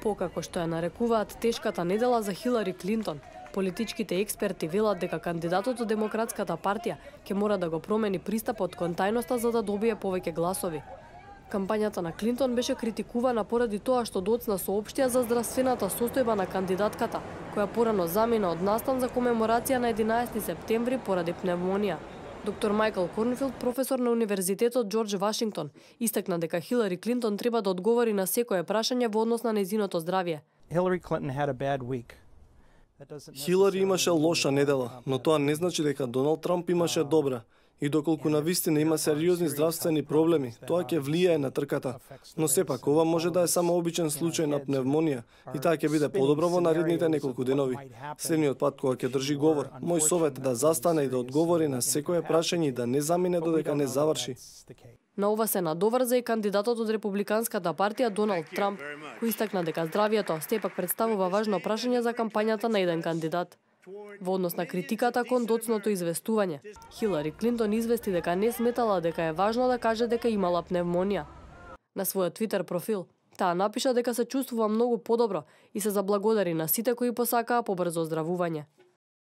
Покако што ја нарекуваат тешката недела за Хилари Клинтон, политичките експерти велат дека кандидатот од Демократската партија ќе мора да го промени пристапот кон тајноста за да добие повеќе гласови. Кампањата на Клинтон беше критикувана поради тоа што доцна сообштија за здравствената состојба на кандидатката, која порано замина од настан за комеморација на 11 септември поради пневмонија. Доктор Майкл Корнфилд, професор на Универзитетот Джордж Вашингтон, истакна дека Хилари Клинтон треба да одговори на секое прашање во однос на незиното здравје. Хилари имаше лоша недела, но тоа не значи дека Доналд Трамп имаше добра. И доколку на вистина има сериозни здравствени проблеми, тоа ќе влијае на трката. Но сепак, ова може да е само обичен случај на пневмонија и таа ќе биде подобро во наредните неколку денови. Следниот пат кога ќе држи говор, мој совет е да застане и да одговори на секое прашање и да не замине додека не заврши. На ова се надоврза и кандидатот од Републиканската партија Доналд Трамп, кој истакна дека здравието сепак представува важно прашање за кампањата на еден кандидат. Во однос на критиката кон доцното известување, Хилари Клинтон извести дека не сметала дека е важно да каже дека имала пневмонија. На својот Твитер профил, таа напиша дека се чувствува многу подобро и се заблагодари на сите кои посакаа побрзо оздравување.